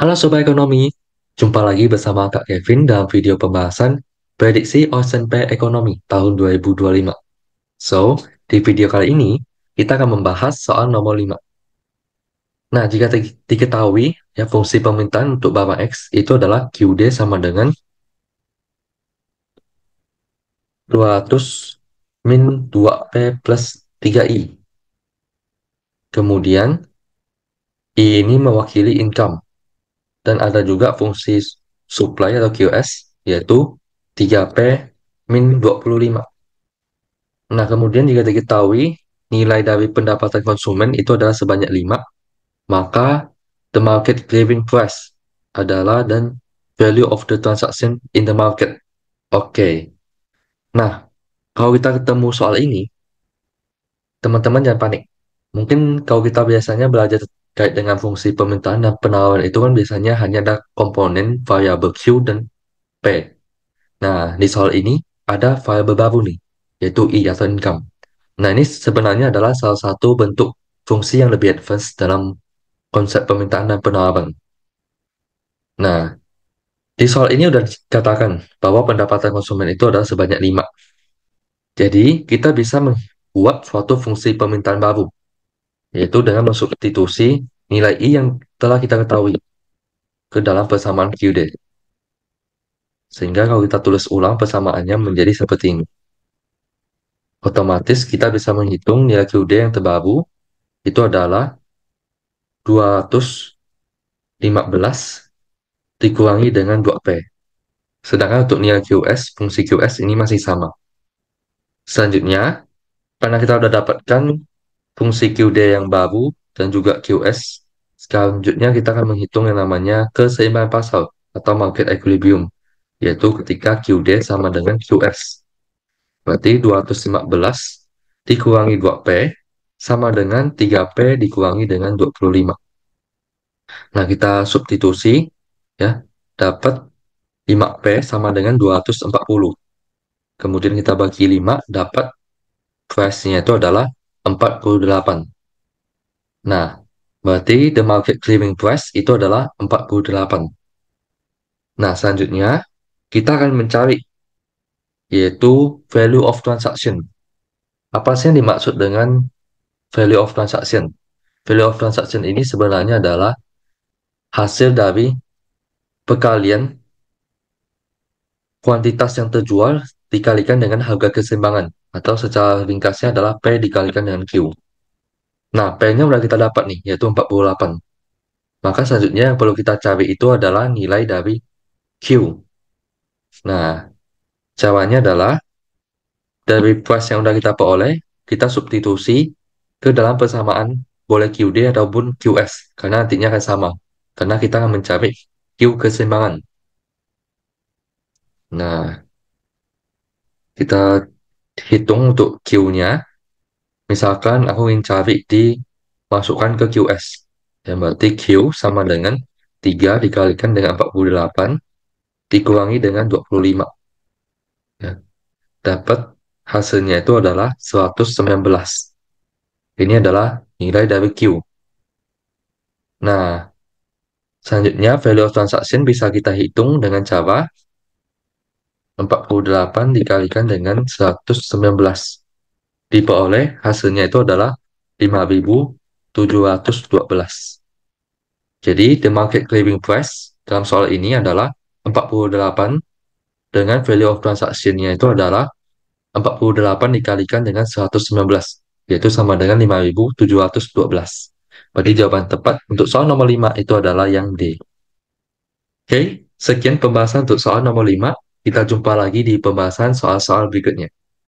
Halo Sobat Ekonomi, jumpa lagi bersama Kak Kevin dalam video pembahasan Prediksi OSNP Ekonomi tahun 2025. So, di video kali ini, kita akan membahas soal nomor 5. Nah, jika diketahui, ya fungsi permintaan untuk barang X itu adalah QD sama dengan 200 min 2P plus 3I. Kemudian, I ini mewakili income dan ada juga fungsi supply atau QS yaitu 3P min 25. Nah, kemudian jika diketahui nilai dari pendapatan konsumen itu adalah sebanyak 5, maka the market clearing price adalah dan value of the transaction in the market. Oke. Okay. Nah, kalau kita ketemu soal ini, teman-teman jangan panik. Mungkin kalau kita biasanya belajar kait dengan fungsi permintaan dan penawaran itu kan biasanya hanya ada komponen variabel Q dan P. Nah, di soal ini ada variabel baru nih, yaitu I e atau income. Nah, ini sebenarnya adalah salah satu bentuk fungsi yang lebih advance dalam konsep permintaan dan penawaran. Nah, di soal ini sudah dikatakan bahwa pendapatan konsumen itu adalah sebanyak 5. Jadi, kita bisa membuat suatu fungsi permintaan baru yaitu dengan mensubstitusi nilai I yang telah kita ketahui ke dalam persamaan QD. Sehingga kalau kita tulis ulang persamaannya menjadi seperti ini. Otomatis kita bisa menghitung nilai QD yang terbaru itu adalah 215 dikurangi dengan 2P. Sedangkan untuk nilai QS, fungsi QS ini masih sama. Selanjutnya, karena kita sudah dapatkan fungsi QD yang baru dan juga QS. Selanjutnya kita akan menghitung yang namanya keseimbangan pasal atau market equilibrium, yaitu ketika QD sama dengan QS. Berarti 215 dikurangi 2P sama dengan 3P dikurangi dengan 25. Nah, kita substitusi ya, dapat 5P sama dengan 240. Kemudian kita bagi 5, dapat price-nya itu adalah 48. Nah, berarti the market clearing price itu adalah 48. Nah, selanjutnya kita akan mencari yaitu value of transaction. Apa sih yang dimaksud dengan value of transaction? Value of transaction ini sebenarnya adalah hasil dari perkalian kuantitas yang terjual dikalikan dengan harga keseimbangan atau secara ringkasnya adalah P dikalikan dengan Q. Nah, P-nya udah kita dapat nih, yaitu 48. Maka selanjutnya yang perlu kita cari itu adalah nilai dari Q. Nah, caranya adalah dari price yang udah kita peroleh, kita substitusi ke dalam persamaan boleh QD ataupun QS, karena nantinya akan sama. Karena kita akan mencari Q keseimbangan. Nah, kita hitung untuk Q-nya. Misalkan aku ingin cari di masukkan ke QS. yang berarti Q sama dengan 3 dikalikan dengan 48 dikurangi dengan 25. Ya. Dapat hasilnya itu adalah 119. Ini adalah nilai dari Q. Nah, selanjutnya value of transaction bisa kita hitung dengan cara 48 dikalikan dengan 119. Diperoleh hasilnya itu adalah 5.712. Jadi the market clearing price dalam soal ini adalah 48 dengan value of transaction-nya itu adalah 48 dikalikan dengan 119 yaitu sama dengan 5.712. Berarti jawaban tepat untuk soal nomor 5 itu adalah yang D. Oke, okay, sekian pembahasan untuk soal nomor 5. Kita jumpa lagi di pembahasan soal-soal berikutnya.